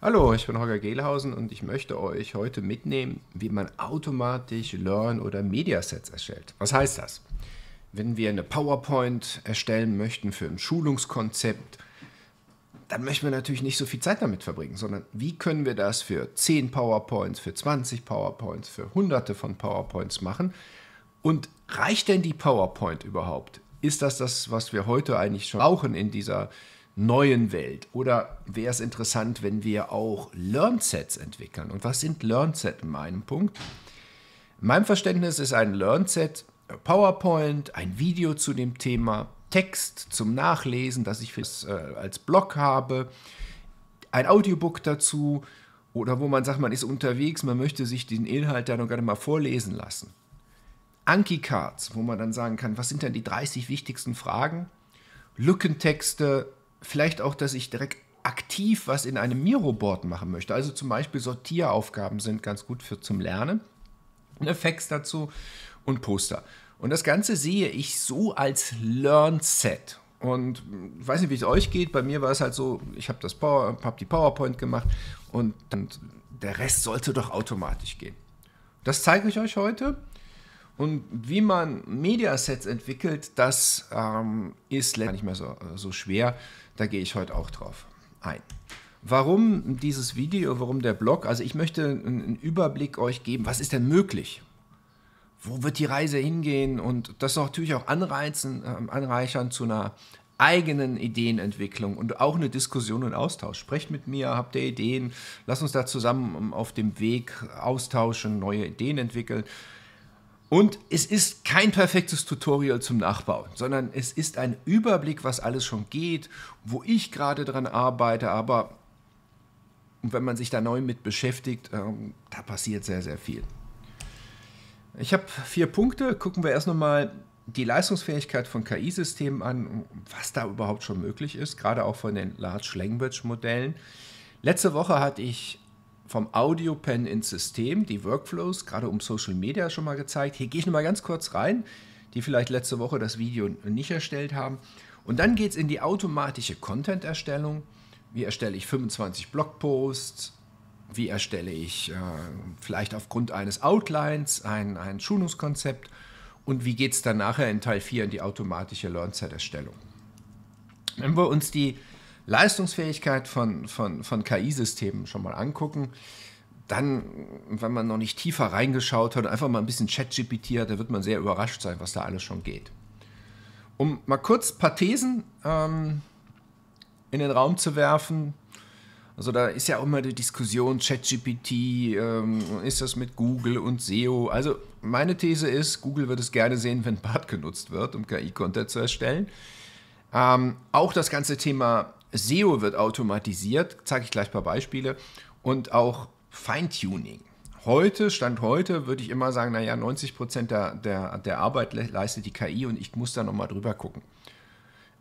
Hallo, ich bin Holger Gehlhausen und ich möchte euch heute mitnehmen, wie man automatisch Learn- oder Mediasets erstellt. Was heißt das? Wenn wir eine PowerPoint erstellen möchten für ein Schulungskonzept, dann möchten wir natürlich nicht so viel Zeit damit verbringen, sondern wie können wir das für 10 PowerPoints, für 20 PowerPoints, für hunderte von PowerPoints machen? Und reicht denn die PowerPoint überhaupt? Ist das das, was wir heute eigentlich schon brauchen in dieser äh, neuen Welt? Oder wäre es interessant, wenn wir auch Learn-Sets entwickeln? Und was sind Learn-Sets in meinem Punkt? In meinem Verständnis ist ein Learn-Set äh, PowerPoint, ein Video zu dem Thema, Text zum Nachlesen, das ich das, äh, als Blog habe, ein Audiobook dazu oder wo man sagt, man ist unterwegs, man möchte sich den Inhalt dann noch gerne mal vorlesen lassen. Anki-Cards, wo man dann sagen kann, was sind denn die 30 wichtigsten Fragen? Lückentexte, vielleicht auch, dass ich direkt aktiv was in einem Miro-Board machen möchte. Also zum Beispiel Sortieraufgaben sind ganz gut für zum Lernen. Effects ne, dazu und Poster. Und das Ganze sehe ich so als Learn-Set. Und ich hm, weiß nicht, wie es euch geht. Bei mir war es halt so, ich habe Power, hab die PowerPoint gemacht und, und der Rest sollte doch automatisch gehen. Das zeige ich euch heute. Und wie man Mediasets entwickelt, das ähm, ist letztendlich nicht mehr so, äh, so schwer. Da gehe ich heute auch drauf ein. Warum dieses Video, warum der Blog? Also ich möchte einen Überblick euch geben, was ist denn möglich? Wo wird die Reise hingehen? Und das natürlich auch anreizen, äh, anreichern zu einer eigenen Ideenentwicklung und auch eine Diskussion und Austausch. Sprecht mit mir, habt ihr Ideen? Lasst uns da zusammen ähm, auf dem Weg austauschen, neue Ideen entwickeln. Und es ist kein perfektes Tutorial zum Nachbauen, sondern es ist ein Überblick, was alles schon geht, wo ich gerade dran arbeite, aber wenn man sich da neu mit beschäftigt, ähm, da passiert sehr, sehr viel. Ich habe vier Punkte. Gucken wir erst nochmal die Leistungsfähigkeit von KI-Systemen an, was da überhaupt schon möglich ist, gerade auch von den Large Language Modellen. Letzte Woche hatte ich vom Audio-Pen ins System, die Workflows, gerade um Social Media schon mal gezeigt. Hier gehe ich nochmal ganz kurz rein, die vielleicht letzte Woche das Video nicht erstellt haben. Und dann geht es in die automatische Content-Erstellung. Wie erstelle ich 25 Blogposts? Wie erstelle ich äh, vielleicht aufgrund eines Outlines ein, ein Schulungskonzept? Und wie geht es dann nachher in Teil 4 in die automatische learn set erstellung Wenn wir uns die Leistungsfähigkeit von, von, von KI-Systemen schon mal angucken. Dann, wenn man noch nicht tiefer reingeschaut hat, einfach mal ein bisschen ChatGPT hat, da wird man sehr überrascht sein, was da alles schon geht. Um mal kurz ein paar Thesen ähm, in den Raum zu werfen. Also da ist ja auch immer die Diskussion ChatGPT, ähm, ist das mit Google und SEO? Also meine These ist, Google wird es gerne sehen, wenn BART genutzt wird, um KI-Content zu erstellen. Ähm, auch das ganze Thema SEO wird automatisiert, zeige ich gleich ein paar Beispiele, und auch Feintuning. Heute, Stand heute, würde ich immer sagen, naja, 90 Prozent der, der, der Arbeit leistet die KI und ich muss da nochmal drüber gucken.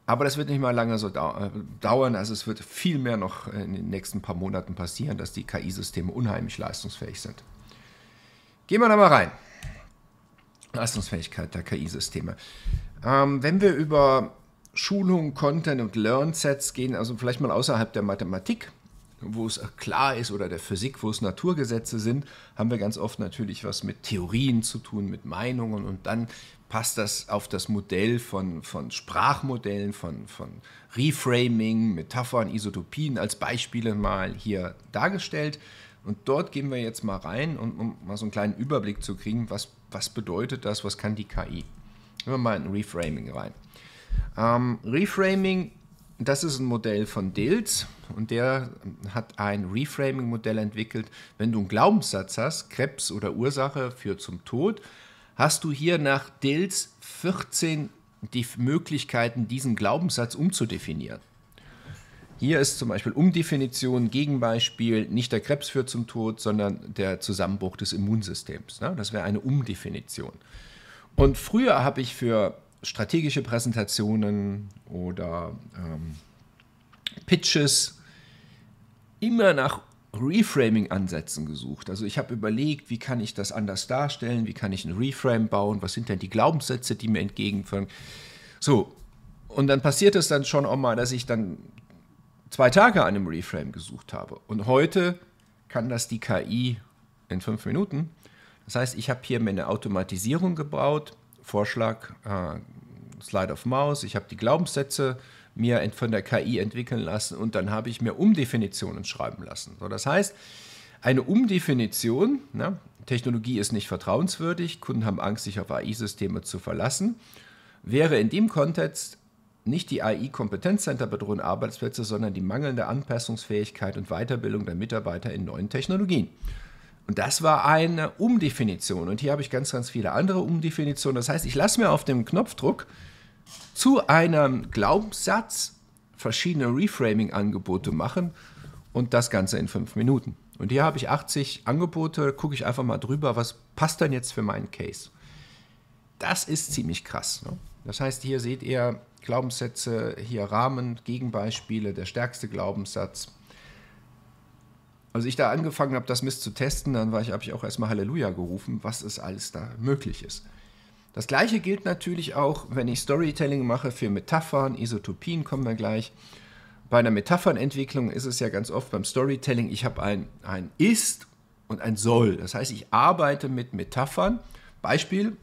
Aber das wird nicht mal lange so äh, dauern. Also es wird viel mehr noch in den nächsten paar Monaten passieren, dass die KI-Systeme unheimlich leistungsfähig sind. Gehen wir da mal rein. Leistungsfähigkeit der KI-Systeme. Ähm, wenn wir über Schulungen, Content und Learn-Sets gehen also vielleicht mal außerhalb der Mathematik, wo es klar ist, oder der Physik, wo es Naturgesetze sind, haben wir ganz oft natürlich was mit Theorien zu tun, mit Meinungen und dann passt das auf das Modell von, von Sprachmodellen, von, von Reframing, Metaphern, Isotopien als Beispiele mal hier dargestellt. Und dort gehen wir jetzt mal rein, um, um mal so einen kleinen Überblick zu kriegen, was, was bedeutet das, was kann die KI. Gehen wir mal in Reframing rein. Ähm, Reframing, das ist ein Modell von Dils und der hat ein Reframing-Modell entwickelt. Wenn du einen Glaubenssatz hast, Krebs oder Ursache führt zum Tod, hast du hier nach Dils 14 die Möglichkeiten, diesen Glaubenssatz umzudefinieren. Hier ist zum Beispiel Umdefinition, Gegenbeispiel, nicht der Krebs führt zum Tod, sondern der Zusammenbruch des Immunsystems. Ne? Das wäre eine Umdefinition. Und früher habe ich für strategische Präsentationen oder ähm, Pitches immer nach Reframing-Ansätzen gesucht. Also ich habe überlegt, wie kann ich das anders darstellen, wie kann ich ein Reframe bauen, was sind denn die Glaubenssätze, die mir entgegenfallen. So, und dann passiert es dann schon auch mal, dass ich dann zwei Tage an einem Reframe gesucht habe. Und heute kann das die KI in fünf Minuten. Das heißt, ich habe hier mir eine Automatisierung gebaut, Vorschlag, äh, Slide of Mouse, ich habe die Glaubenssätze mir von der KI entwickeln lassen und dann habe ich mir Umdefinitionen schreiben lassen. So, das heißt, eine Umdefinition, na, ne, Technologie ist nicht vertrauenswürdig, Kunden haben Angst, sich auf AI-Systeme zu verlassen, wäre in dem Kontext nicht die AI-Kompetenzcenter bedrohen Arbeitsplätze, sondern die mangelnde Anpassungsfähigkeit und Weiterbildung der Mitarbeiter in neuen Technologien. Und das war eine Umdefinition. Und hier habe ich ganz, ganz viele andere Umdefinitionen. Das heißt, ich lasse mir auf dem Knopfdruck zu einem Glaubenssatz verschiedene Reframing-Angebote machen und das Ganze in fünf Minuten. Und hier habe ich 80 Angebote, gucke ich einfach mal drüber, was passt denn jetzt für meinen Case. Das ist ziemlich krass. Ne? Das heißt, hier seht ihr Glaubenssätze, hier Rahmen, Gegenbeispiele, der stärkste Glaubenssatz, als ich da angefangen habe, das Mist zu testen, dann war ich, habe ich auch erstmal Halleluja gerufen, was es alles da möglich ist. Das gleiche gilt natürlich auch, wenn ich Storytelling mache für Metaphern, Isotopien kommen wir gleich. Bei einer Metaphernentwicklung ist es ja ganz oft beim Storytelling, ich habe ein, ein Ist und ein Soll. Das heißt, ich arbeite mit Metaphern. Beispiel,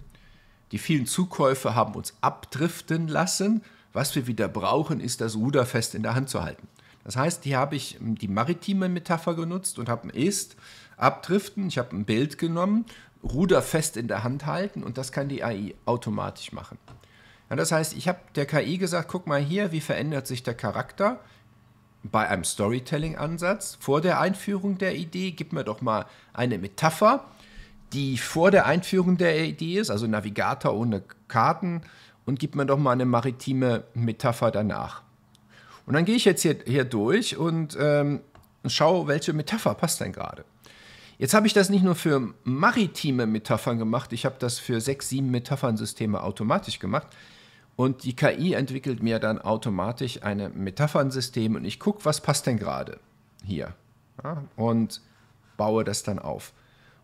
die vielen Zukäufe haben uns abdriften lassen. Was wir wieder brauchen, ist das Ruder fest in der Hand zu halten. Das heißt, hier habe ich die maritime Metapher genutzt und habe ein Ist, abdriften, ich habe ein Bild genommen, Ruder fest in der Hand halten und das kann die AI automatisch machen. Ja, das heißt, ich habe der KI gesagt, guck mal hier, wie verändert sich der Charakter bei einem Storytelling-Ansatz vor der Einführung der Idee. Gib mir doch mal eine Metapher, die vor der Einführung der Idee ist, also Navigator ohne Karten, und gib mir doch mal eine maritime Metapher danach. Und dann gehe ich jetzt hier, hier durch und ähm, schaue, welche Metapher passt denn gerade. Jetzt habe ich das nicht nur für maritime Metaphern gemacht, ich habe das für sechs, sieben Metaphernsysteme automatisch gemacht. Und die KI entwickelt mir dann automatisch ein Metaphernsystem und ich gucke, was passt denn gerade hier. Ja, und baue das dann auf.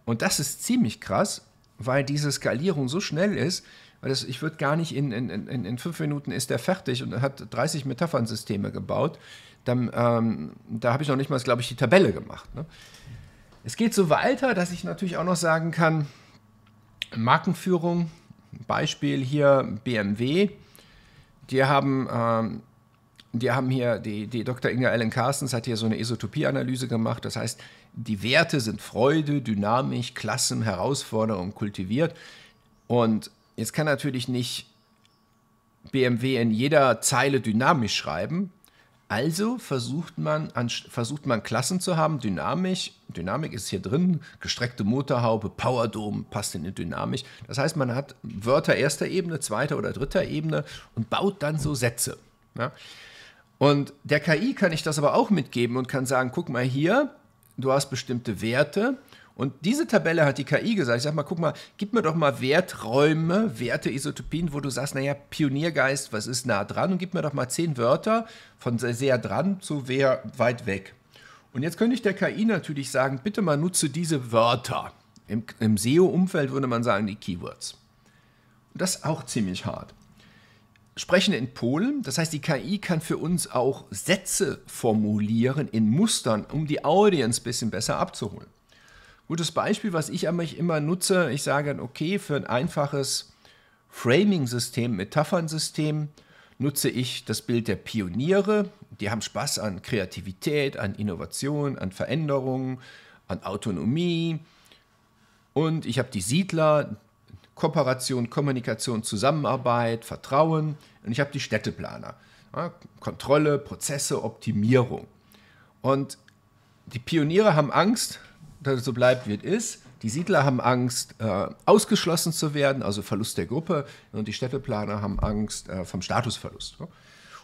Und das ist ziemlich krass, weil diese Skalierung so schnell ist, weil das, ich würde gar nicht in, in, in, in fünf Minuten ist der fertig und hat 30 Metaphernsysteme gebaut. Dann, ähm, da habe ich noch nicht mal, glaube ich, die Tabelle gemacht. Ne? Es geht so weiter, dass ich natürlich auch noch sagen kann, Markenführung, Beispiel hier BMW, die haben, ähm, die haben hier, die, die Dr. Inga Ellen Carstens hat hier so eine isotopie analyse gemacht, das heißt, die Werte sind Freude, Dynamik, Klassen, Herausforderung kultiviert und Jetzt kann natürlich nicht BMW in jeder Zeile dynamisch schreiben. Also versucht man, an, versucht man Klassen zu haben, dynamisch. Dynamik ist hier drin, gestreckte Motorhaube, Powerdome passt in die Dynamik. Das heißt, man hat Wörter erster Ebene, zweiter oder dritter Ebene und baut dann so Sätze. Ja? Und der KI kann ich das aber auch mitgeben und kann sagen, guck mal hier, du hast bestimmte Werte und diese Tabelle hat die KI gesagt. Ich sag mal, guck mal, gib mir doch mal Werträume, Werte, Isotopien, wo du sagst, naja, Pioniergeist, was ist nah dran? Und gib mir doch mal zehn Wörter von sehr, sehr dran zu wer weit weg. Und jetzt könnte ich der KI natürlich sagen, bitte mal nutze diese Wörter. Im, im SEO-Umfeld würde man sagen, die Keywords. Und das ist auch ziemlich hart. Sprechen in Polen, das heißt, die KI kann für uns auch Sätze formulieren in Mustern, um die Audience ein bisschen besser abzuholen gutes Beispiel, was ich aber immer nutze. Ich sage, okay, für ein einfaches Framing-System, Metaphern-System nutze ich das Bild der Pioniere. Die haben Spaß an Kreativität, an Innovation, an Veränderungen, an Autonomie. Und ich habe die Siedler, Kooperation, Kommunikation, Zusammenarbeit, Vertrauen. Und ich habe die Städteplaner. Ja, Kontrolle, Prozesse, Optimierung. Und die Pioniere haben Angst, so bleibt, wie es ist. Die Siedler haben Angst, äh, ausgeschlossen zu werden, also Verlust der Gruppe. Und die Städteplaner haben Angst äh, vom Statusverlust. Ne?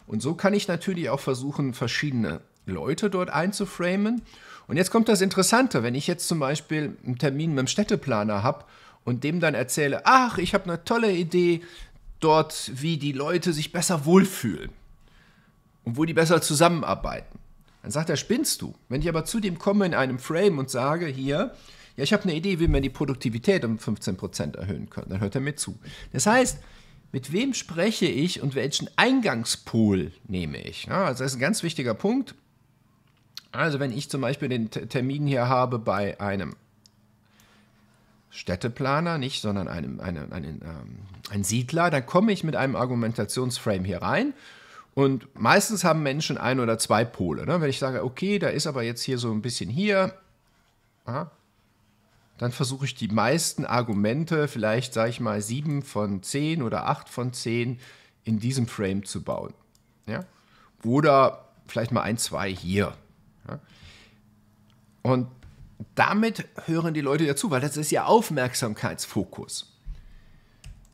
Und so kann ich natürlich auch versuchen, verschiedene Leute dort einzuframen. Und jetzt kommt das Interessante, wenn ich jetzt zum Beispiel einen Termin mit einem Städteplaner habe und dem dann erzähle, ach, ich habe eine tolle Idee dort, wie die Leute sich besser wohlfühlen und wo die besser zusammenarbeiten dann sagt er, spinnst du? Wenn ich aber zu dem komme in einem Frame und sage, hier, ja, ich habe eine Idee, wie wir die Produktivität um 15% erhöhen können, dann hört er mir zu. Das heißt, mit wem spreche ich und welchen Eingangspol nehme ich? Ja, also das ist ein ganz wichtiger Punkt. Also wenn ich zum Beispiel den Termin hier habe bei einem Städteplaner, nicht, sondern einem, einem, einem, ähm, ein Siedler, dann komme ich mit einem Argumentationsframe hier rein und meistens haben Menschen ein oder zwei Pole. Ne? Wenn ich sage, okay, da ist aber jetzt hier so ein bisschen hier, ja, dann versuche ich die meisten Argumente, vielleicht sage ich mal sieben von zehn oder acht von zehn, in diesem Frame zu bauen. Ja? Oder vielleicht mal ein, zwei hier. Ja? Und damit hören die Leute dazu, weil das ist ja Aufmerksamkeitsfokus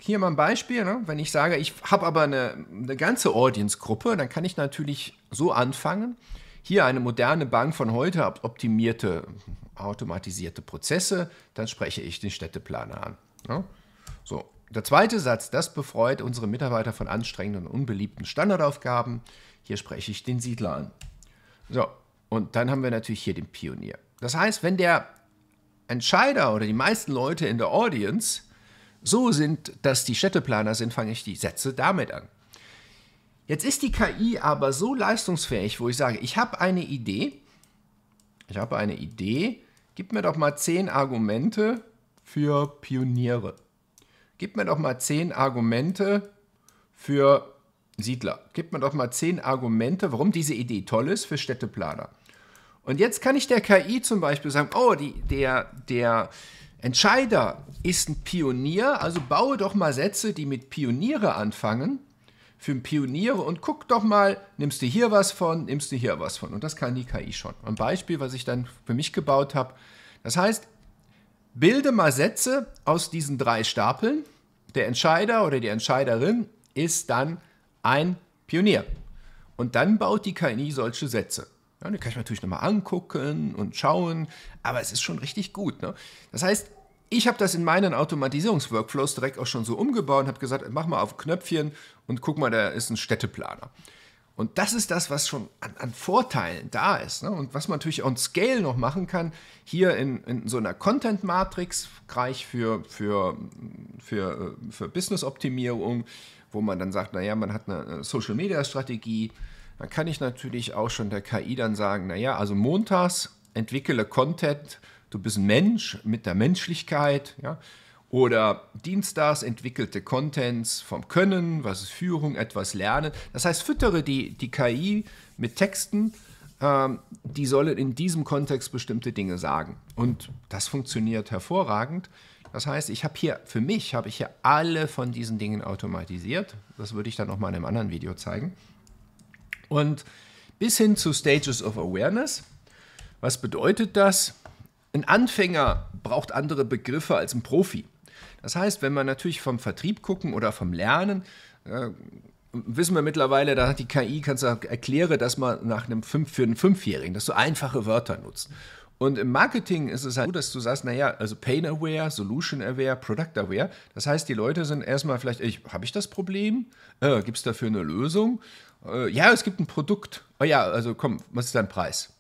hier mal ein Beispiel. Ne? Wenn ich sage, ich habe aber eine, eine ganze Audience-Gruppe, dann kann ich natürlich so anfangen. Hier eine moderne Bank von heute optimierte, automatisierte Prozesse, dann spreche ich den Städteplaner an. Ne? So, der zweite Satz, das befreut unsere Mitarbeiter von anstrengenden und unbeliebten Standardaufgaben. Hier spreche ich den Siedler an. So, und dann haben wir natürlich hier den Pionier. Das heißt, wenn der Entscheider oder die meisten Leute in der Audience so sind, dass die Städteplaner sind, fange ich die Sätze damit an. Jetzt ist die KI aber so leistungsfähig, wo ich sage, ich habe eine Idee, ich habe eine Idee, gib mir doch mal zehn Argumente für Pioniere. Gib mir doch mal zehn Argumente für Siedler. Gib mir doch mal zehn Argumente, warum diese Idee toll ist für Städteplaner. Und jetzt kann ich der KI zum Beispiel sagen, oh, die, der, der, Entscheider ist ein Pionier, also baue doch mal Sätze, die mit Pioniere anfangen, für Pioniere und guck doch mal, nimmst du hier was von, nimmst du hier was von. Und das kann die KI schon. Ein Beispiel, was ich dann für mich gebaut habe. Das heißt, bilde mal Sätze aus diesen drei Stapeln. Der Entscheider oder die Entscheiderin ist dann ein Pionier. Und dann baut die KI solche Sätze. Ja, die kann ich mir natürlich nochmal angucken und schauen, aber es ist schon richtig gut. Ne? Das heißt, ich habe das in meinen Automatisierungsworkflows direkt auch schon so umgebaut und habe gesagt, mach mal auf Knöpfchen und guck mal, da ist ein Städteplaner. Und das ist das, was schon an, an Vorteilen da ist. Ne? Und was man natürlich on Scale noch machen kann, hier in, in so einer Content-Matrix, gleich für, für, für, äh, für Business-Optimierung, wo man dann sagt, naja, man hat eine Social-Media-Strategie, dann kann ich natürlich auch schon der KI dann sagen, naja, also montags entwickle Content, du bist ein Mensch mit der Menschlichkeit, ja, oder dienstags entwickelte Contents vom Können, was ist Führung, etwas Lernen. Das heißt, füttere die, die KI mit Texten, ähm, die sollen in diesem Kontext bestimmte Dinge sagen. Und das funktioniert hervorragend. Das heißt, ich habe hier, für mich habe ich hier alle von diesen Dingen automatisiert. Das würde ich dann nochmal in einem anderen Video zeigen. Und bis hin zu Stages of Awareness. Was bedeutet das? Ein Anfänger braucht andere Begriffe als ein Profi. Das heißt, wenn wir natürlich vom Vertrieb gucken oder vom Lernen, äh, wissen wir mittlerweile, da hat die KI, kannst du erkläre, dass man nach einem fünf, für einen Fünfjährigen, dass du einfache Wörter nutzt. Und im Marketing ist es halt so, dass du sagst, naja, also Pain Aware, Solution Aware, Product Aware. Das heißt, die Leute sind erstmal vielleicht, habe ich das Problem? Äh, Gibt es dafür eine Lösung? äh, ja, es gibt ein Produkt. Oh ja, also komm, was ist dein Preis?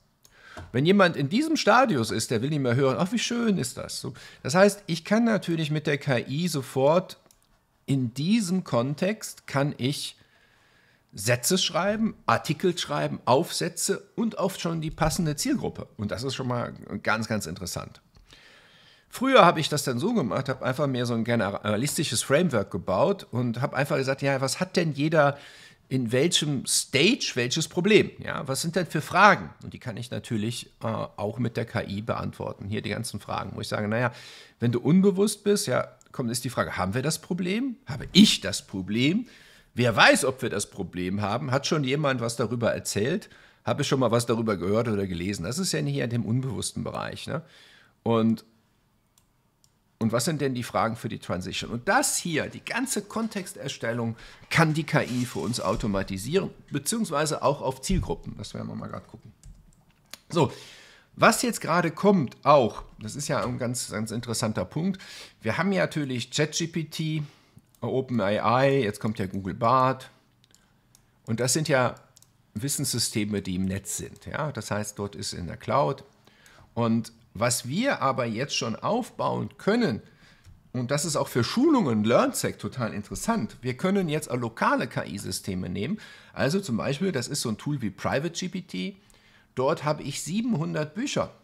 Wenn jemand in diesem Stadius ist, der will nicht mehr hören, ach, wie schön ist das. So, das heißt, ich kann natürlich mit der KI sofort in diesem Kontext kann ich Sätze schreiben, Artikel schreiben, Aufsätze und oft schon die passende Zielgruppe. Und das ist schon mal ganz, ganz interessant. Früher habe ich das dann so gemacht, habe einfach mir so ein generalistisches Framework gebaut und habe einfach gesagt, ja, was hat denn jeder in welchem Stage welches Problem? Ja, was sind denn für Fragen? Und die kann ich natürlich äh, auch mit der KI beantworten. Hier die ganzen Fragen, wo ich sage, naja, wenn du unbewusst bist, ja, kommt ist die Frage, haben wir das Problem? Habe ich das Problem? Wer weiß, ob wir das Problem haben? Hat schon jemand was darüber erzählt? Habe ich schon mal was darüber gehört oder gelesen? Das ist ja hier in dem unbewussten Bereich. Ne? Und und was sind denn die Fragen für die Transition? Und das hier, die ganze Kontexterstellung, kann die KI für uns automatisieren, beziehungsweise auch auf Zielgruppen. Das werden wir mal gerade gucken. So, was jetzt gerade kommt, auch, das ist ja ein ganz, ganz interessanter Punkt. Wir haben ja natürlich ChatGPT, OpenAI, jetzt kommt ja Google Bart. Und das sind ja Wissenssysteme, die im Netz sind. Ja? Das heißt, dort ist in der Cloud. Und was wir aber jetzt schon aufbauen können, und das ist auch für Schulungen LearnSec total interessant. Wir können jetzt auch lokale KI-Systeme nehmen. Also zum Beispiel, das ist so ein Tool wie PrivateGPT. Dort habe ich 700 Bücher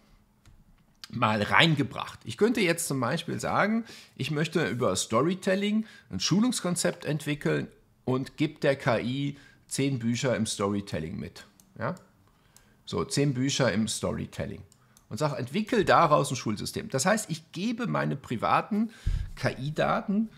mal reingebracht. Ich könnte jetzt zum Beispiel sagen, ich möchte über Storytelling ein Schulungskonzept entwickeln und gebe der KI 10 Bücher im Storytelling mit. Ja? So, 10 Bücher im Storytelling und sage, entwickel daraus ein Schulsystem. Das heißt, ich gebe meine privaten KI-Daten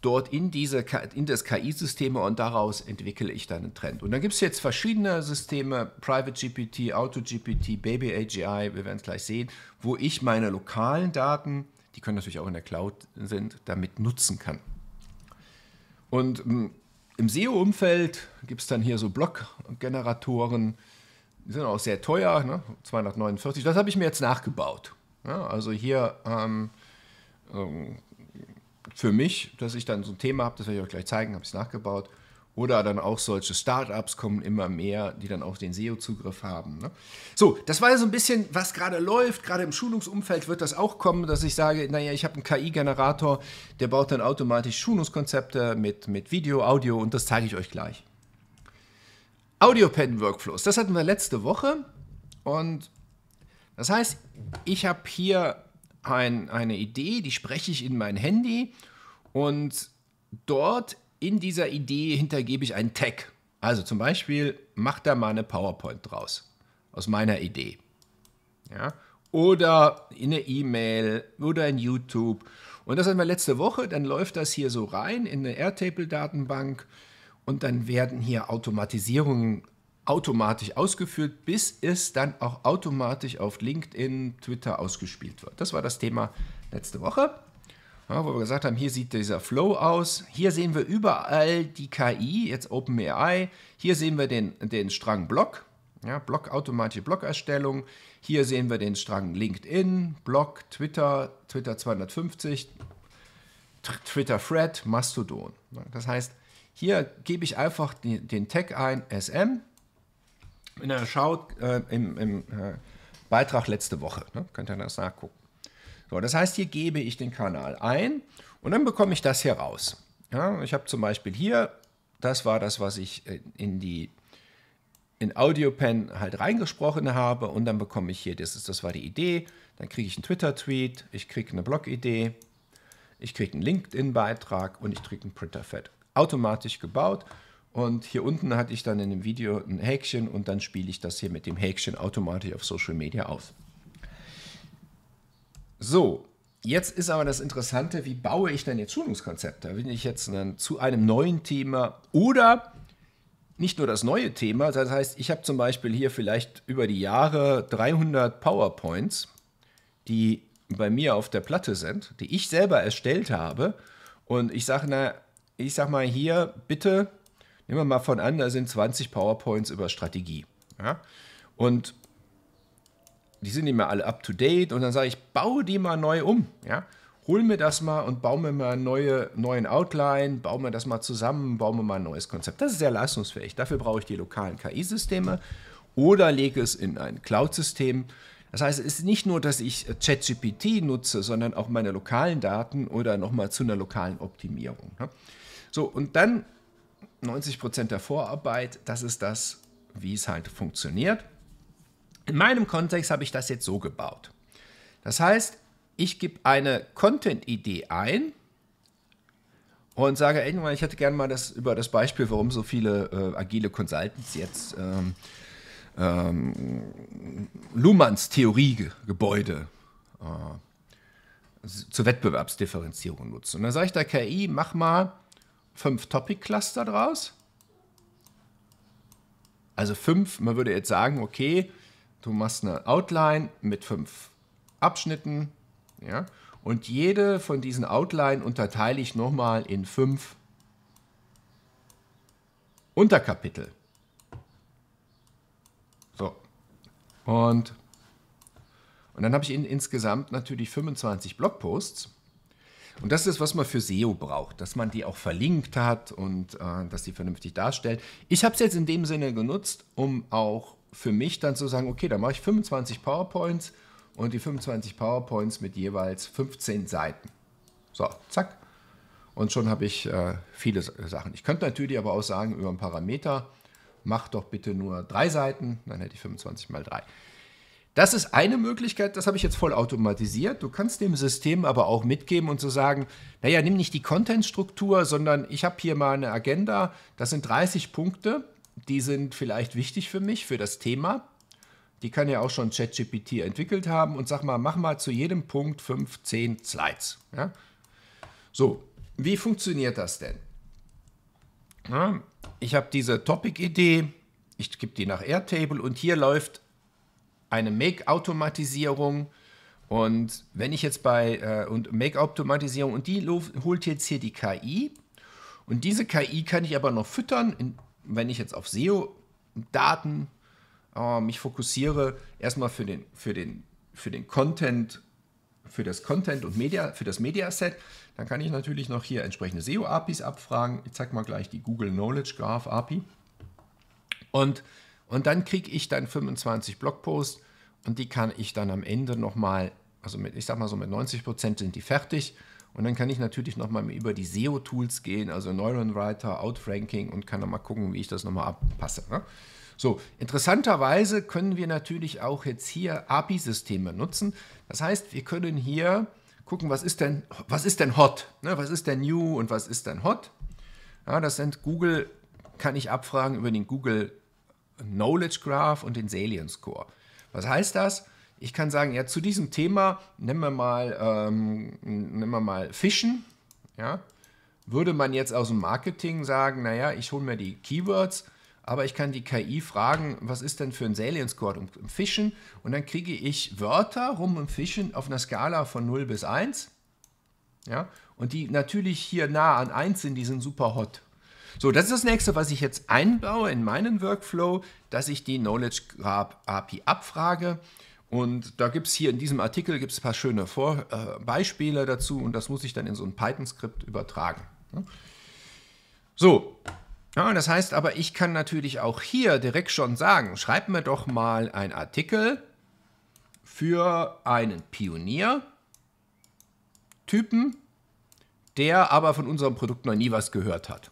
dort in, diese, in das ki system und daraus entwickle ich dann einen Trend. Und dann gibt es jetzt verschiedene Systeme, Private GPT, Auto GPT, Baby AGI, wir werden es gleich sehen, wo ich meine lokalen Daten, die können natürlich auch in der Cloud sind, damit nutzen kann. Und hm, im SEO-Umfeld gibt es dann hier so Blockgeneratoren, generatoren die sind auch sehr teuer, ne? 249. Das habe ich mir jetzt nachgebaut. Ja, also hier ähm, ähm, für mich, dass ich dann so ein Thema habe, das werde ich euch gleich zeigen, habe ich es nachgebaut. Oder dann auch solche Startups kommen immer mehr, die dann auch den SEO-Zugriff haben. Ne? So, das war ja so ein bisschen, was gerade läuft. Gerade im Schulungsumfeld wird das auch kommen, dass ich sage, naja, ich habe einen KI-Generator, der baut dann automatisch Schulungskonzepte mit, mit Video, Audio und das zeige ich euch gleich. Audio-Pen-Workflows, das hatten wir letzte Woche. Und das heißt, ich habe hier ein, eine Idee, die spreche ich in mein Handy und dort in dieser Idee hintergebe ich einen Tag. Also zum Beispiel, mach da mal eine PowerPoint draus, aus meiner Idee. Ja? Oder eine E-Mail oder in YouTube. Und das hatten wir letzte Woche, dann läuft das hier so rein in eine Airtable-Datenbank und dann werden hier Automatisierungen automatisch ausgeführt, bis es dann auch automatisch auf LinkedIn, Twitter ausgespielt wird. Das war das Thema letzte Woche, ja, wo wir gesagt haben, hier sieht dieser Flow aus. Hier sehen wir überall die KI, jetzt OpenAI. Hier sehen wir den, den Strang Blog, ja, Blog, automatische Blogerstellung. Hier sehen wir den Strang LinkedIn, Blog, Twitter, Twitter 250, Twitter Thread, Mastodon. Das heißt, hier gebe ich einfach den, den Tag ein, SM. Wenn ihr schaut, äh, im, im äh, Beitrag letzte Woche, ne? könnt ihr das nachgucken. So, das heißt, hier gebe ich den Kanal ein und dann bekomme ich das hier raus. Ja, ich habe zum Beispiel hier, das war das, was ich äh, in die in AudioPen halt reingesprochen habe und dann bekomme ich hier, das, ist, das war die Idee, dann kriege ich einen Twitter-Tweet, ich kriege eine Blog-Idee, ich kriege einen LinkedIn-Beitrag und ich kriege einen Printer-Fed automatisch gebaut. Und hier unten hatte ich dann in dem Video ein Häkchen und dann spiele ich das hier mit dem Häkchen automatisch auf Social Media aus. So, jetzt ist aber das Interessante, wie baue ich denn jetzt Schulungskonzepte? Da bin ich jetzt dann zu einem neuen Thema oder nicht nur das neue Thema, das heißt, ich habe zum Beispiel hier vielleicht über die Jahre 300 PowerPoints, die bei mir auf der Platte sind, die ich selber erstellt habe. Und ich sage, na, ich sag mal hier, bitte, nehmen wir mal von an, da sind 20 PowerPoints über Strategie. Ja? Und die sind nicht mehr alle up to date und dann sage ich, baue die mal neu um. Ja? Hol mir das mal und baue mir mal einen neue, neuen Outline, baue mir das mal zusammen, baue mir mal ein neues Konzept. Das ist sehr leistungsfähig. Dafür brauche ich die lokalen KI-Systeme oder lege es in ein Cloud-System. Das heißt, es ist nicht nur, dass ich ChatGPT nutze, sondern auch meine lokalen Daten oder nochmal zu einer lokalen Optimierung. Ne? So, und dann 90% der Vorarbeit, das ist das, wie es halt funktioniert. In meinem Kontext habe ich das jetzt so gebaut. Das heißt, ich gebe eine Content-Idee ein und sage, ey, ich hätte gerne mal das über das Beispiel, warum so viele äh, agile Consultants jetzt ähm, ähm, Luhmanns Theoriegebäude äh, zur Wettbewerbsdifferenzierung nutzen. Und dann sage ich der KI, mach mal fünf Topic-Cluster draus. Also fünf, man würde jetzt sagen, okay, du machst eine Outline mit fünf Abschnitten, ja, und jede von diesen Outline unterteile ich nochmal in fünf Unterkapitel. So. Und, und dann habe ich in, insgesamt natürlich 25 Blogposts. Und das ist, was man für SEO braucht, dass man die auch verlinkt hat und äh, dass die vernünftig darstellt. Ich habe es jetzt in dem Sinne genutzt, um auch für mich dann zu sagen, okay, da mache ich 25 PowerPoints und die 25 PowerPoints mit jeweils 15 Seiten. So, zack. Und schon habe ich äh, viele äh, Sachen. Ich könnte natürlich aber auch sagen, über einen Parameter, mach doch bitte nur drei Seiten, dann hätte ich 25 mal drei. Das ist eine Möglichkeit, das habe ich jetzt voll automatisiert. Du kannst dem System aber auch mitgeben und zu so sagen, naja, nimm nicht die Content-Struktur, sondern ich habe hier mal eine Agenda, das sind 30 Punkte, die sind vielleicht wichtig für mich, für das Thema. Die kann ja auch schon ChatGPT entwickelt haben und sag mal, mach mal zu jedem Punkt 5, 10 Slides. Ja? So, wie funktioniert das denn? Na, ich habe diese Topic-Idee, ich gebe die nach Airtable und hier läuft eine Make-Automatisierung. Und wenn ich jetzt bei äh, und Make-Automatisierung und die holt jetzt hier die KI. Und diese KI kann ich aber noch füttern, in, wenn ich jetzt auf SEO-Daten äh, mich fokussiere, erstmal für den, für den, für den Content, für das Content und Media, für das Mediaset, dann kann ich natürlich noch hier entsprechende SEO-APIs abfragen. Ich zeige mal gleich die Google Knowledge Graph API. Und, und dann kriege ich dann 25 Blogposts und die kann ich dann am Ende nochmal, also mit, ich sag mal so mit 90% Prozent sind die fertig. Und dann kann ich natürlich nochmal über die SEO-Tools gehen, also Neuronwriter, Outranking und kann nochmal gucken, wie ich das nochmal abpasse. Ne? So, interessanterweise können wir natürlich auch jetzt hier API-Systeme nutzen. Das heißt, wir können hier gucken, was ist denn, was ist denn hot? Ne? Was ist denn new und was ist denn hot? Ja, das sind Google, kann ich abfragen über den Google Knowledge Graph und den Salience Score. Was heißt das? Ich kann sagen, ja, zu diesem Thema, nehmen wir mal, ähm, nehmen wir mal Fischen, ja, würde man jetzt aus dem Marketing sagen, naja, ich hole mir die Keywords, aber ich kann die KI fragen, was ist denn für ein Salience Score im Fischen? Und dann kriege ich Wörter rum im Fischen auf einer Skala von 0 bis 1. Ja? Und die natürlich hier nah an 1 sind, die sind super hot. So, das ist das nächste, was ich jetzt einbaue in meinen Workflow, dass ich die Knowledge Graph API abfrage. Und da gibt es hier in diesem Artikel gibt's ein paar schöne Vor äh, Beispiele dazu und das muss ich dann in so ein Python-Skript übertragen. Ne? So, ja, das heißt aber, ich kann natürlich auch hier direkt schon sagen, schreib mir doch mal einen Artikel für einen Pionier-Typen, der aber von unserem Produkt noch nie was gehört hat.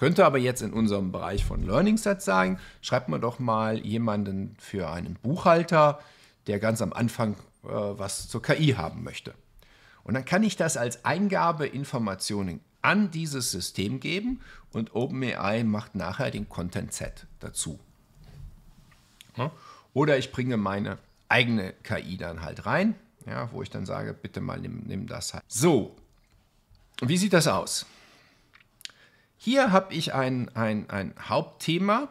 Könnte aber jetzt in unserem Bereich von Learning Sets sein. schreibt man doch mal jemanden für einen Buchhalter, der ganz am Anfang äh, was zur KI haben möchte. Und dann kann ich das als Eingabeinformationen an dieses System geben und OpenAI macht nachher den Content-Set dazu. Ja. Oder ich bringe meine eigene KI dann halt rein, ja, wo ich dann sage, bitte mal nimm, nimm das halt. So, wie sieht das aus? Hier habe ich ein, ein, ein Hauptthema,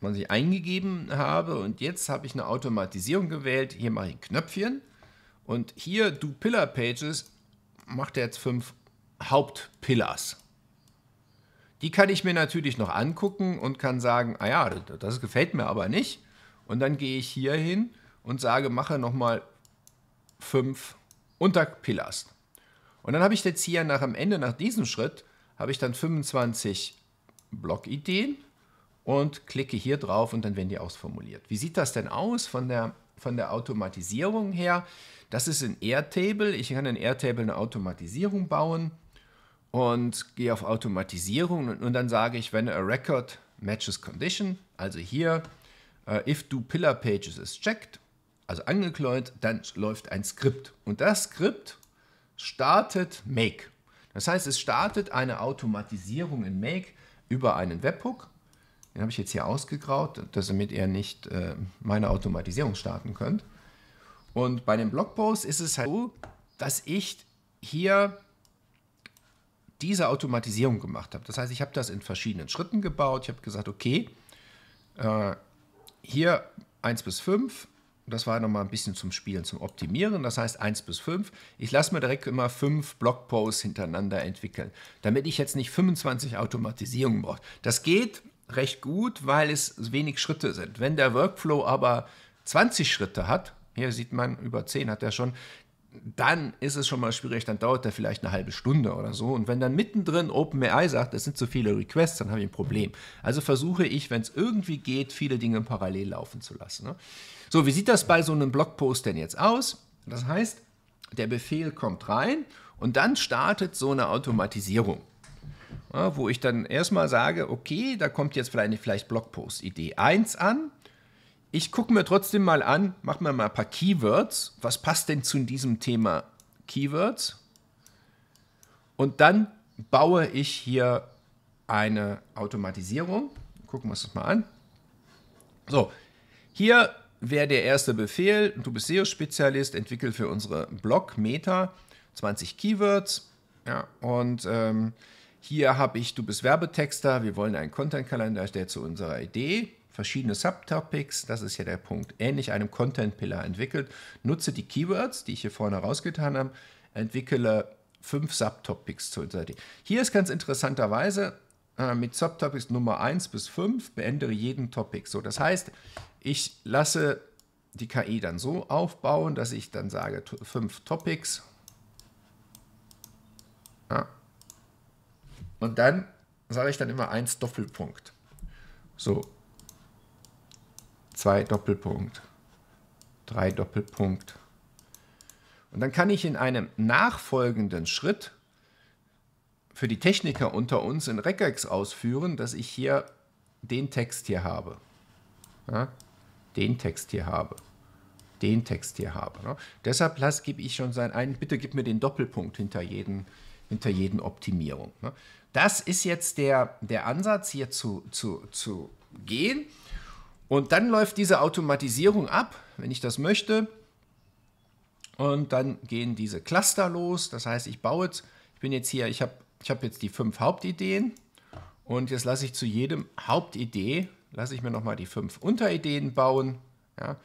was ich eingegeben habe und jetzt habe ich eine Automatisierung gewählt. Hier mache ich ein Knöpfchen und hier Do Pillar Pages macht er jetzt fünf Hauptpillars. Die kann ich mir natürlich noch angucken und kann sagen, ah ja, das, das gefällt mir aber nicht. Und dann gehe ich hier hin und sage, mache nochmal fünf Unterpillars. Und dann habe ich jetzt hier nach am Ende, nach diesem Schritt, habe ich dann 25 Blockideen und klicke hier drauf und dann werden die ausformuliert. Wie sieht das denn aus von der, von der Automatisierung her? Das ist in Airtable. Ich kann in Airtable eine Automatisierung bauen und gehe auf Automatisierung und, und dann sage ich, wenn a record matches condition, also hier, uh, if do pillar pages is checked, also angekläut, dann läuft ein Skript. Und das Skript startet make. Das heißt, es startet eine Automatisierung in Make über einen Webhook. Den habe ich jetzt hier ausgegraut, damit ihr nicht äh, meine Automatisierung starten könnt. Und bei dem Blogpost ist es halt so, dass ich hier diese Automatisierung gemacht habe. Das heißt, ich habe das in verschiedenen Schritten gebaut. Ich habe gesagt, okay, äh, hier 1 bis 5 das war nochmal ein bisschen zum Spielen, zum Optimieren. Das heißt 1 bis 5. Ich lasse mir direkt immer 5 Blogposts hintereinander entwickeln, damit ich jetzt nicht 25 Automatisierungen brauche. Das geht recht gut, weil es wenig Schritte sind. Wenn der Workflow aber 20 Schritte hat, hier sieht man, über 10 hat er schon, dann ist es schon mal schwierig, dann dauert der vielleicht eine halbe Stunde oder so. Und wenn dann mittendrin OpenAI sagt, es sind zu viele Requests, dann habe ich ein Problem. Also versuche ich, wenn es irgendwie geht, viele Dinge parallel laufen zu lassen. Ne? So, wie sieht das bei so einem Blogpost denn jetzt aus? Das heißt, der Befehl kommt rein und dann startet so eine Automatisierung. Ja, wo ich dann erstmal sage, okay, da kommt jetzt vielleicht, vielleicht Blogpost-Idee 1 an ich gucke mir trotzdem mal an, mach mir mal ein paar Keywords. Was passt denn zu diesem Thema Keywords? Und dann baue ich hier eine Automatisierung. Gucken wir uns das mal an. So, hier wäre der erste Befehl. Du bist SEO-Spezialist, entwickel für unsere Blog-Meta 20 Keywords. Ja, und ähm, hier habe ich, du bist Werbetexter, wir wollen einen Content-Kalender erstellen zu unserer Idee verschiedene Subtopics, das ist ja der Punkt, ähnlich einem Content Pillar entwickelt. Nutze die Keywords, die ich hier vorne rausgetan habe, entwickle fünf Subtopics zu unserer Hier ist ganz interessanterweise äh, mit Subtopics Nummer 1 bis 5 beendere jeden Topic. So, das heißt, ich lasse die KI dann so aufbauen, dass ich dann sage, fünf Topics. Ja. Und dann sage ich dann immer 1 Doppelpunkt. So, 2 Doppelpunkt, 3 Doppelpunkt. Und dann kann ich in einem nachfolgenden Schritt für die Techniker unter uns in Regex ausführen, dass ich hier den Text hier habe. Ja? Den Text hier habe. Den Text hier habe. Ne? Deshalb gebe ich schon sein einen, bitte gib mir den Doppelpunkt hinter jeden, hinter jeden Optimierung. Ne? Das ist jetzt der, der Ansatz hier zu, zu, zu gehen. Und dann läuft diese Automatisierung ab, wenn ich das möchte. Und dann gehen diese Cluster los. Das heißt, ich baue jetzt, ich bin jetzt hier, ich habe ich hab jetzt die fünf Hauptideen. Und jetzt lasse ich zu jedem Hauptidee, lasse ich mir nochmal die fünf Unterideen bauen. Ja.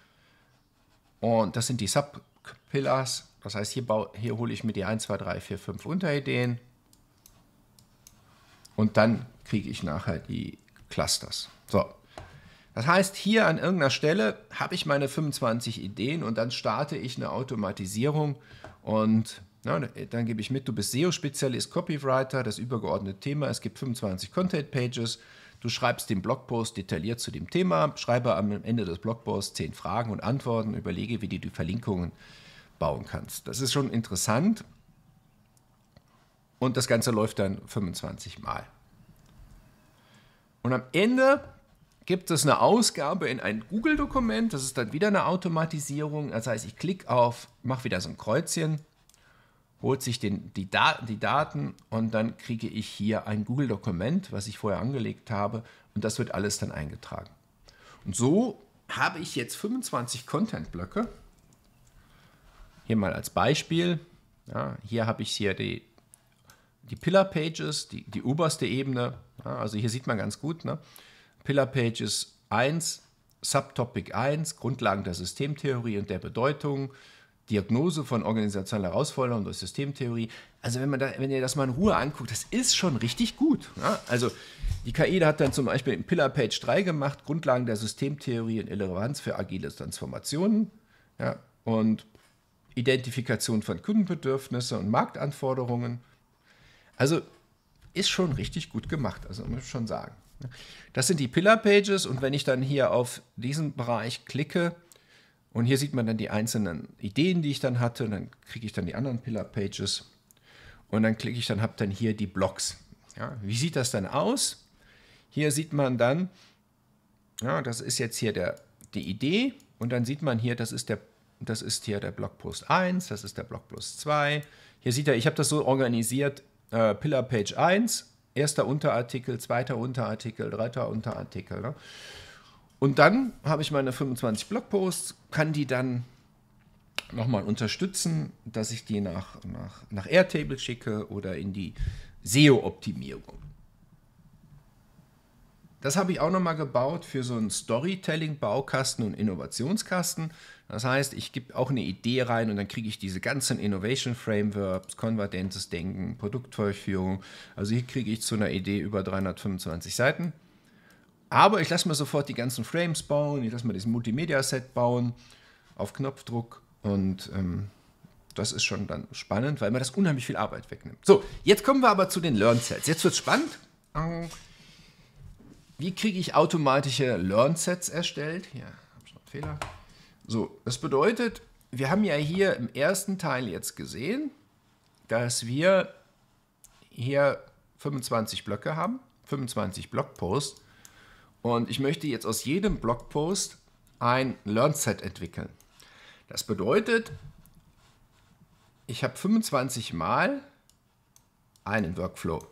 Und das sind die Subpillars. Das heißt, hier, baue, hier hole ich mir die 1, 2, 3, 4, 5 Unterideen. Und dann kriege ich nachher die Clusters. So, das heißt, hier an irgendeiner Stelle habe ich meine 25 Ideen und dann starte ich eine Automatisierung und na, dann gebe ich mit, du bist SEO-Spezialist, Copywriter, das übergeordnete Thema, es gibt 25 Content-Pages, du schreibst den Blogpost detailliert zu dem Thema, schreibe am Ende des Blogposts 10 Fragen und Antworten, überlege, wie du die Verlinkungen bauen kannst. Das ist schon interessant und das Ganze läuft dann 25 Mal. Und am Ende gibt es eine Ausgabe in ein Google-Dokument. Das ist dann wieder eine Automatisierung. Das heißt, ich klicke auf, mache wieder so ein Kreuzchen, holt sich den, die, Dat die Daten und dann kriege ich hier ein Google-Dokument, was ich vorher angelegt habe. Und das wird alles dann eingetragen. Und so habe ich jetzt 25 Content-Blöcke. Hier mal als Beispiel. Ja, hier habe ich hier die, die Pillar-Pages, die, die oberste Ebene. Ja, also hier sieht man ganz gut. Ne? Pillar Pages 1, Subtopic 1, Grundlagen der Systemtheorie und der Bedeutung, Diagnose von organisationalen Herausforderungen durch Systemtheorie. Also wenn, man da, wenn ihr das mal in Ruhe anguckt, das ist schon richtig gut. Ja? Also die KI hat dann zum Beispiel in Pillar Page 3 gemacht, Grundlagen der Systemtheorie und Relevanz für agile Transformationen ja? und Identifikation von Kundenbedürfnissen und Marktanforderungen. Also ist schon richtig gut gemacht, also muss ich schon sagen. Das sind die Pillar Pages und wenn ich dann hier auf diesen Bereich klicke und hier sieht man dann die einzelnen Ideen, die ich dann hatte und dann kriege ich dann die anderen Pillar Pages und dann klicke ich dann, habe dann hier die Blocks. Ja, wie sieht das dann aus? Hier sieht man dann, ja, das ist jetzt hier der, die Idee und dann sieht man hier, das ist der das ist hier der Blogpost 1, das ist der Blogpost 2. Hier sieht er, ich habe das so organisiert, äh, Pillar Page 1 Erster Unterartikel, zweiter Unterartikel, dritter Unterartikel. Ne? Und dann habe ich meine 25 Blogposts, kann die dann nochmal unterstützen, dass ich die nach, nach, nach Airtable schicke oder in die SEO-Optimierung. Das habe ich auch nochmal gebaut für so einen Storytelling-Baukasten und Innovationskasten. Das heißt, ich gebe auch eine Idee rein und dann kriege ich diese ganzen Innovation Frameworks, konvergentes Denken, Produktdurchführung. Also hier kriege ich zu einer Idee über 325 Seiten. Aber ich lasse mir sofort die ganzen Frames bauen, ich lasse mir das Multimedia-Set bauen auf Knopfdruck und ähm, das ist schon dann spannend, weil mir das unheimlich viel Arbeit wegnimmt. So, jetzt kommen wir aber zu den Learn-Sets. Jetzt wird es spannend. Wie kriege ich automatische Learn-Sets erstellt? Hier, habe ich noch einen Fehler. So, das bedeutet, wir haben ja hier im ersten Teil jetzt gesehen, dass wir hier 25 Blöcke haben, 25 Blogposts. Und ich möchte jetzt aus jedem Blogpost ein Learnset entwickeln. Das bedeutet, ich habe 25 Mal einen Workflow.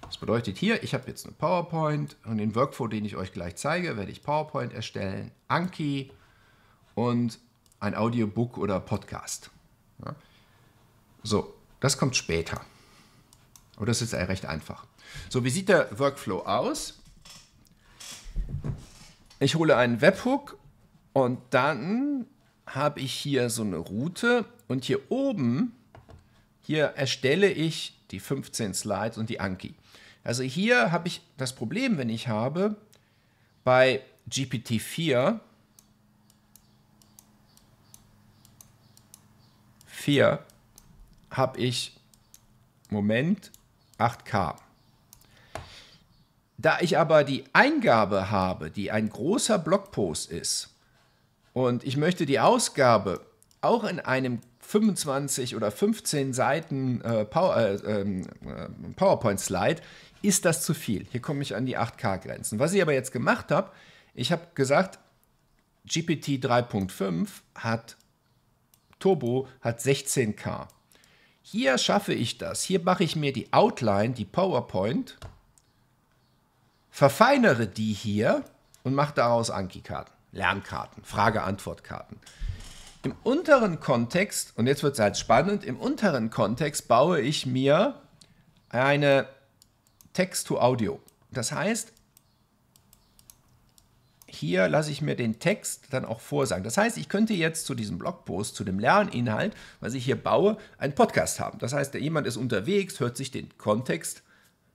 Das bedeutet hier, ich habe jetzt eine PowerPoint und den Workflow, den ich euch gleich zeige, werde ich PowerPoint erstellen, Anki, und ein Audiobook oder Podcast. Ja. So, das kommt später. Aber das ist ja recht einfach. So, wie sieht der Workflow aus? Ich hole einen Webhook und dann habe ich hier so eine Route und hier oben, hier erstelle ich die 15 Slides und die Anki. Also hier habe ich das Problem, wenn ich habe, bei GPT-4 4 habe ich, Moment, 8K. Da ich aber die Eingabe habe, die ein großer Blogpost ist, und ich möchte die Ausgabe auch in einem 25 oder 15 Seiten äh, Power, äh, ähm, äh PowerPoint-Slide, ist das zu viel. Hier komme ich an die 8K-Grenzen. Was ich aber jetzt gemacht habe, ich habe gesagt, GPT 3.5 hat Turbo hat 16K. Hier schaffe ich das. Hier mache ich mir die Outline, die PowerPoint, verfeinere die hier und mache daraus Anki-Karten, Lernkarten, Frage-Antwort-Karten. Im unteren Kontext, und jetzt wird es halt spannend, im unteren Kontext baue ich mir eine Text-to-Audio. Das heißt, hier lasse ich mir den Text dann auch vorsagen. Das heißt, ich könnte jetzt zu diesem Blogpost, zu dem Lerninhalt, was ich hier baue, einen Podcast haben. Das heißt, jemand ist unterwegs, hört sich den Kontext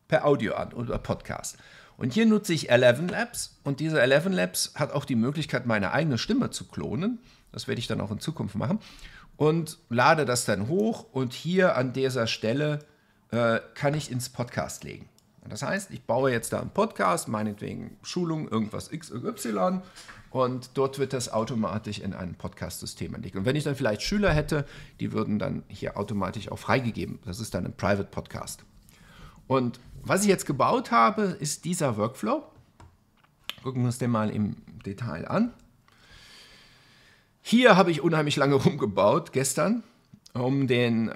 per Audio an oder Podcast. Und hier nutze ich 11 Labs und diese 11 Labs hat auch die Möglichkeit, meine eigene Stimme zu klonen. Das werde ich dann auch in Zukunft machen. Und lade das dann hoch und hier an dieser Stelle äh, kann ich ins Podcast legen machen. Das heißt, ich baue jetzt da einen Podcast, meinetwegen Schulung, irgendwas X, Y und dort wird das automatisch in ein Podcast-System angelegt. Und wenn ich dann vielleicht Schüler hätte, die würden dann hier automatisch auch freigegeben. Das ist dann ein Private Podcast. Und was ich jetzt gebaut habe, ist dieser Workflow. Gucken wir uns den mal im Detail an. Hier habe ich unheimlich lange rumgebaut gestern, um den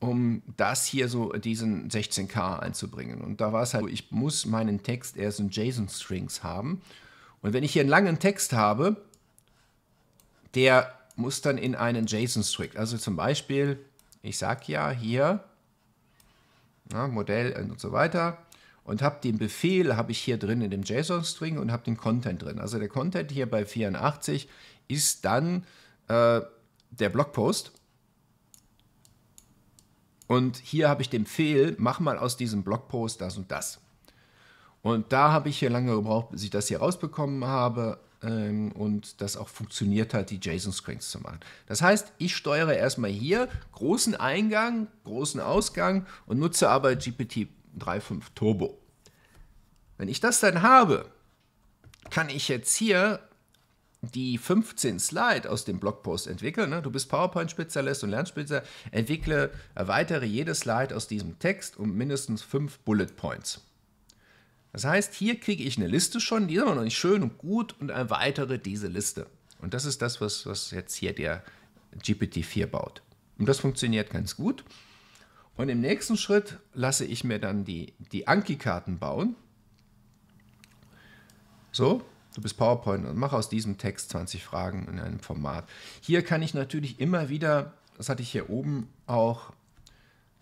um das hier so, diesen 16K einzubringen. Und da war es halt so, ich muss meinen Text erst in JSON-Strings haben. Und wenn ich hier einen langen Text habe, der muss dann in einen JSON-String. Also zum Beispiel, ich sage ja hier, na, Modell und so weiter, und habe den Befehl, habe ich hier drin in dem JSON-String und habe den Content drin. Also der Content hier bei 84 ist dann äh, der Blogpost. Und hier habe ich den Fehl, mach mal aus diesem Blogpost das und das. Und da habe ich hier lange gebraucht, bis ich das hier rausbekommen habe ähm, und das auch funktioniert hat, die JSON-Strings zu machen. Das heißt, ich steuere erstmal hier großen Eingang, großen Ausgang und nutze aber GPT 3.5 Turbo. Wenn ich das dann habe, kann ich jetzt hier die 15 Slide aus dem Blogpost entwickeln. Ne? Du bist PowerPoint-Spezialist und Lernspezialist. Entwickle, erweitere jedes Slide aus diesem Text um mindestens fünf Bullet Points. Das heißt, hier kriege ich eine Liste schon, die ist immer noch nicht schön und gut und erweitere diese Liste. Und das ist das, was, was jetzt hier der GPT-4 baut. Und das funktioniert ganz gut. Und im nächsten Schritt lasse ich mir dann die, die Anki-Karten bauen. So, Du bist PowerPoint und mach aus diesem Text 20 Fragen in einem Format. Hier kann ich natürlich immer wieder, das hatte ich hier oben auch,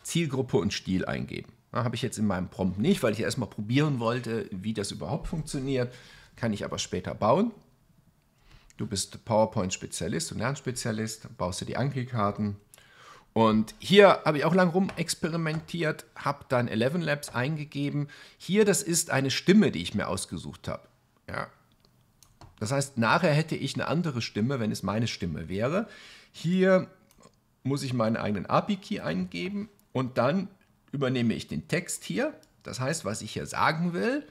Zielgruppe und Stil eingeben. Habe ich jetzt in meinem Prompt nicht, weil ich erstmal probieren wollte, wie das überhaupt funktioniert. Kann ich aber später bauen. Du bist PowerPoint-Spezialist und Lernspezialist, baust dir die Angelkarten. Und hier habe ich auch lang rum experimentiert, habe dann 11 Labs eingegeben. Hier, das ist eine Stimme, die ich mir ausgesucht habe. Ja, das heißt, nachher hätte ich eine andere Stimme, wenn es meine Stimme wäre. Hier muss ich meinen eigenen API-Key eingeben und dann übernehme ich den Text hier. Das heißt, was ich hier sagen will,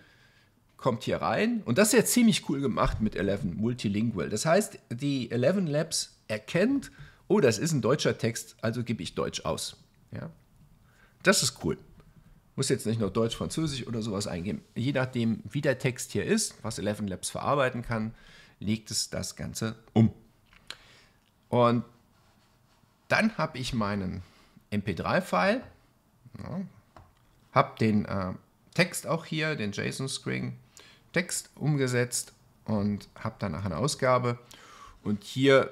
kommt hier rein. Und das ist ja ziemlich cool gemacht mit 11 Multilingual. Das heißt, die 11 Labs erkennt, oh, das ist ein deutscher Text, also gebe ich Deutsch aus. Ja. Das ist cool. Muss jetzt nicht nur Deutsch, Französisch oder sowas eingeben. Je nachdem, wie der Text hier ist, was Eleven Labs verarbeiten kann, legt es das Ganze um. Und dann habe ich meinen MP3-File, ja, habe den äh, Text auch hier, den JSON-String, Text umgesetzt und habe dann nachher eine Ausgabe. Und hier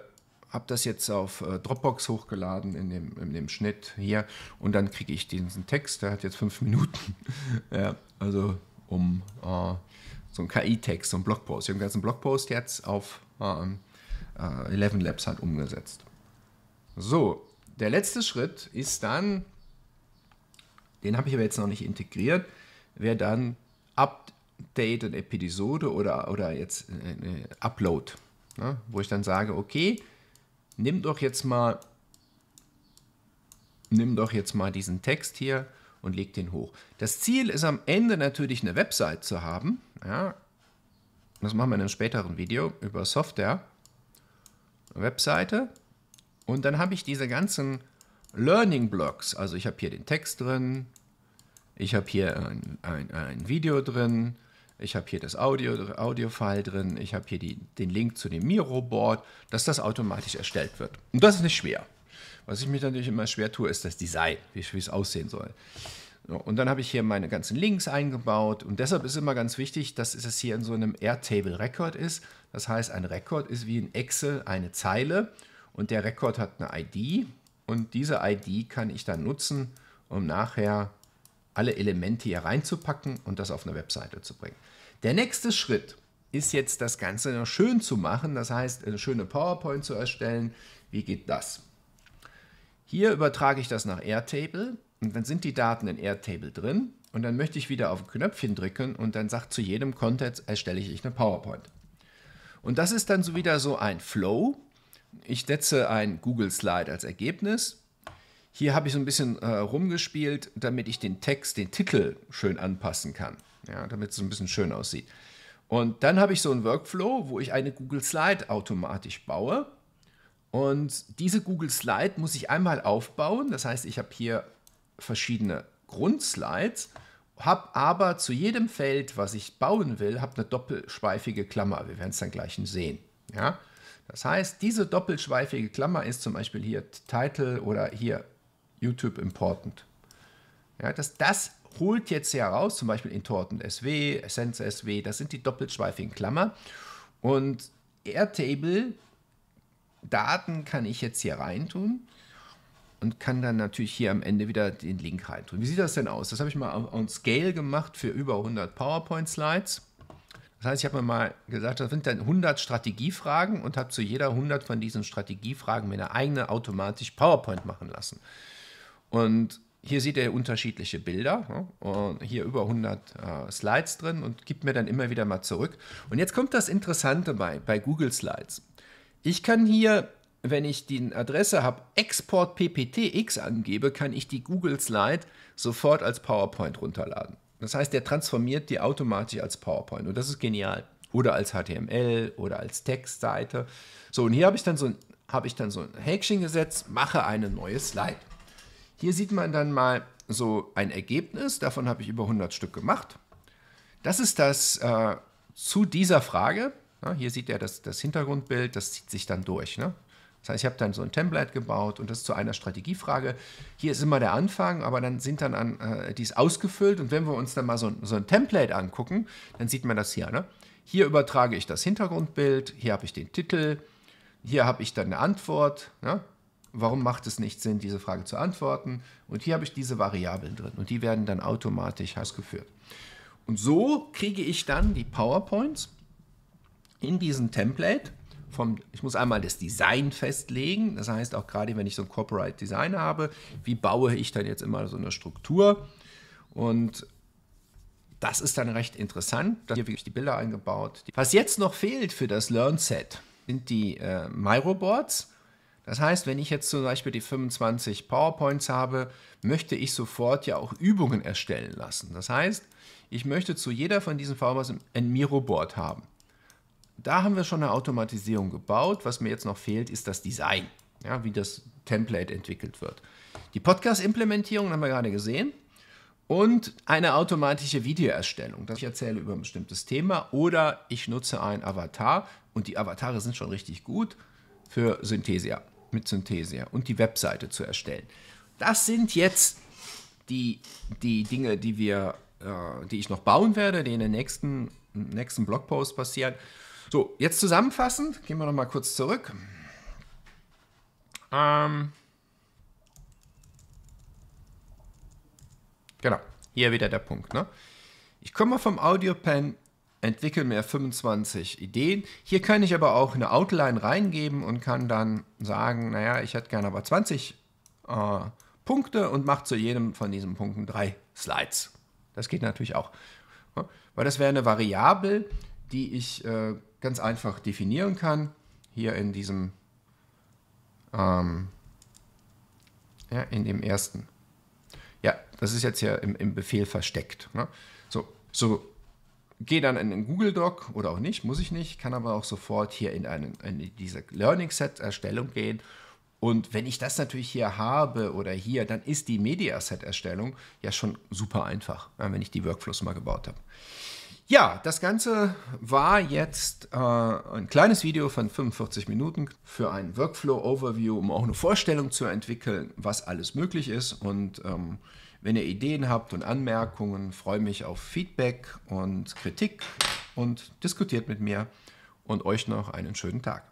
habe das jetzt auf äh, Dropbox hochgeladen in dem, in dem Schnitt hier und dann kriege ich diesen Text, der hat jetzt fünf Minuten. ja, also um äh, so einen KI-Text, so einen Blogpost. Ich habe den ganzen Blogpost jetzt auf ähm, äh, 11 äh, Labs halt umgesetzt. So, der letzte Schritt ist dann, den habe ich aber jetzt noch nicht integriert, wäre dann Update und Episode oder, oder jetzt äh, äh, Upload, ne? wo ich dann sage, okay, nimm doch jetzt mal, nimm doch jetzt mal diesen Text hier und leg den hoch. Das Ziel ist am Ende natürlich eine Website zu haben. Ja, das machen wir in einem späteren Video über Software, Webseite. Und dann habe ich diese ganzen Learning Blocks. Also ich habe hier den Text drin, ich habe hier ein, ein, ein Video drin, ich habe hier das Audio, Audio-File drin, ich habe hier die, den Link zu dem Miro-Board, dass das automatisch erstellt wird. Und das ist nicht schwer. Was ich mir natürlich immer schwer tue, ist das Design, wie, wie es aussehen soll. So, und dann habe ich hier meine ganzen Links eingebaut und deshalb ist immer ganz wichtig, dass es hier in so einem Airtable Record ist. Das heißt, ein Record ist wie in Excel eine Zeile und der Record hat eine ID und diese ID kann ich dann nutzen, um nachher alle Elemente hier reinzupacken und das auf eine Webseite zu bringen. Der nächste Schritt ist jetzt das Ganze noch schön zu machen, das heißt eine schöne PowerPoint zu erstellen. Wie geht das? Hier übertrage ich das nach Airtable und dann sind die Daten in Airtable drin und dann möchte ich wieder auf ein Knöpfchen drücken und dann sagt zu jedem Content erstelle ich eine PowerPoint. Und das ist dann so wieder so ein Flow. Ich setze ein Google Slide als Ergebnis hier habe ich so ein bisschen äh, rumgespielt, damit ich den Text, den Titel schön anpassen kann. Ja, damit es so ein bisschen schön aussieht. Und dann habe ich so einen Workflow, wo ich eine Google Slide automatisch baue. Und diese Google Slide muss ich einmal aufbauen. Das heißt, ich habe hier verschiedene Grundslides, habe aber zu jedem Feld, was ich bauen will, habe eine doppelschweifige Klammer. Wir werden es dann gleich sehen. Ja? Das heißt, diese doppelschweifige Klammer ist zum Beispiel hier Title oder hier YouTube important. Ja, das, das holt jetzt heraus, zum Beispiel Intorten SW, Essence SW, das sind die doppelschweifigen Klammer. Und Airtable-Daten kann ich jetzt hier reintun und kann dann natürlich hier am Ende wieder den Link reintun. Wie sieht das denn aus? Das habe ich mal on Scale gemacht für über 100 PowerPoint-Slides. Das heißt, ich habe mir mal gesagt, das sind dann 100 Strategiefragen und habe zu jeder 100 von diesen Strategiefragen mir eine eigene automatisch PowerPoint machen lassen. Und hier sieht er unterschiedliche Bilder, ne? und hier über 100 äh, Slides drin und gibt mir dann immer wieder mal zurück. Und jetzt kommt das Interessante bei, bei Google Slides. Ich kann hier, wenn ich die Adresse habe, Export PPTX angebe, kann ich die Google Slide sofort als PowerPoint runterladen. Das heißt, der transformiert die automatisch als PowerPoint und das ist genial. Oder als HTML oder als Textseite. So, und hier habe ich dann so ein, habe ich dann so ein Häkchen gesetzt, mache eine neue Slide. Hier sieht man dann mal so ein Ergebnis, davon habe ich über 100 Stück gemacht. Das ist das äh, zu dieser Frage. Ja, hier sieht er das, das, Hintergrundbild, das zieht sich dann durch. Ne? Das heißt, ich habe dann so ein Template gebaut und das zu einer Strategiefrage. Hier ist immer der Anfang, aber dann sind dann an, äh, die ausgefüllt und wenn wir uns dann mal so, so ein Template angucken, dann sieht man das hier. Ne? Hier übertrage ich das Hintergrundbild, hier habe ich den Titel, hier habe ich dann eine Antwort. Ne? warum macht es nicht Sinn, diese Frage zu antworten? Und hier habe ich diese Variablen drin und die werden dann automatisch ausgeführt. Und so kriege ich dann die PowerPoints in diesem Template. Vom, ich muss einmal das Design festlegen, das heißt auch gerade wenn ich so ein Corporate Design habe, wie baue ich dann jetzt immer so eine Struktur? Und das ist dann recht interessant. Da hier wirklich die Bilder eingebaut. Was jetzt noch fehlt für das Learn Set sind die äh, Myroboards. Das heißt, wenn ich jetzt zum Beispiel die 25 PowerPoints habe, möchte ich sofort ja auch Übungen erstellen lassen. Das heißt, ich möchte zu jeder von diesen PowerPoints ein Miro-Board haben. Da haben wir schon eine Automatisierung gebaut. Was mir jetzt noch fehlt, ist das Design, ja, wie das Template entwickelt wird. Die Podcast-Implementierung haben wir gerade gesehen. Und eine automatische Videoerstellung, dass ich erzähle über ein bestimmtes Thema oder ich nutze einen Avatar und die Avatare sind schon richtig gut für Synthesia mit Synthesia und die Webseite zu erstellen. Das sind jetzt die, die Dinge, die wir, äh, die ich noch bauen werde, die in den nächsten, nächsten Blogpost passieren. So, jetzt zusammenfassend, gehen wir nochmal kurz zurück. Ähm, genau, hier wieder der Punkt. Ne? Ich komme vom Audio-Pen entwickle mir 25 Ideen. Hier kann ich aber auch eine Outline reingeben und kann dann sagen, naja, ich hätte gerne aber 20 äh, Punkte und mache zu jedem von diesen Punkten drei Slides. Das geht natürlich auch. Weil das wäre eine Variable, die ich äh, ganz einfach definieren kann, hier in diesem, ähm, ja, in dem ersten. Ja, das ist jetzt hier im, im Befehl versteckt. Ne? So, so gehe dann in den Google Doc oder auch nicht, muss ich nicht, kann aber auch sofort hier in, einen, in diese Learning Set Erstellung gehen. Und wenn ich das natürlich hier habe oder hier, dann ist die Mediaset Erstellung ja schon super einfach, wenn ich die Workflows mal gebaut habe. Ja, das Ganze war jetzt äh, ein kleines Video von 45 Minuten für ein Workflow-Overview, um auch eine Vorstellung zu entwickeln, was alles möglich ist. Und ähm, wenn ihr Ideen habt und Anmerkungen, freue mich auf Feedback und Kritik und diskutiert mit mir und euch noch einen schönen Tag.